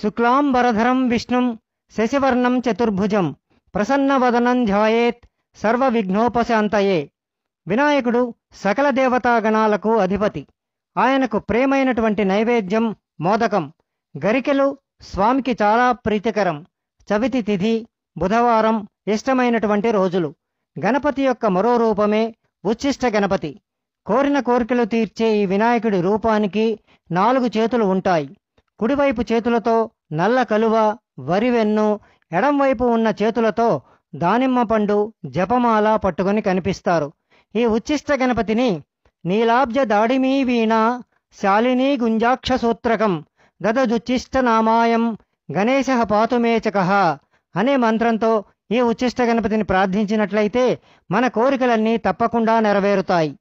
శుక్లాంబరధరం విష్ణుం శశివర్ణం చతుర్భుజం ప్రసన్నవదనం ధ్యాయేత్ విఘ్నోపశాంతయే వినాయకుడు సకల దేవతాగణాలకు అధిపతి ఆయనకు ప్రేమైనటువంటి నైవేద్యం మోదకం గరికెలు స్వామికి చాలా ప్రీతికరం చవితి తిథి బుధవారం ఇష్టమైనటువంటి రోజులు గణపతి యొక్క మరో రూపమే ఉచ్ఛిష్ట గణపతి కోరిన కోరికలు తీర్చే ఈ వినాయకుడి రూపానికి నాలుగు చేతులు ఉంటాయి కుడివైపు చేతులతో నల్ల కలువ వరివెన్ను ఎడంవైపు ఉన్న చేతులతో దానిమ్మ పండు జపమాల పట్టుకొని కనిపిస్తారు ఈ ఉచ్చిష్ట గణపతిని నీలాబ్జ దాడిమీ వీణ శాలినీ గుంజాక్ష సూత్రకం గదజుచ్చిష్ట నామాయం గణేశ పాతుమేచక అనే మంత్రంతో ఈ ఉచ్చిష్ట గణపతిని ప్రార్థించినట్లయితే మన కోరికలన్నీ తప్పకుండా నెరవేరుతాయి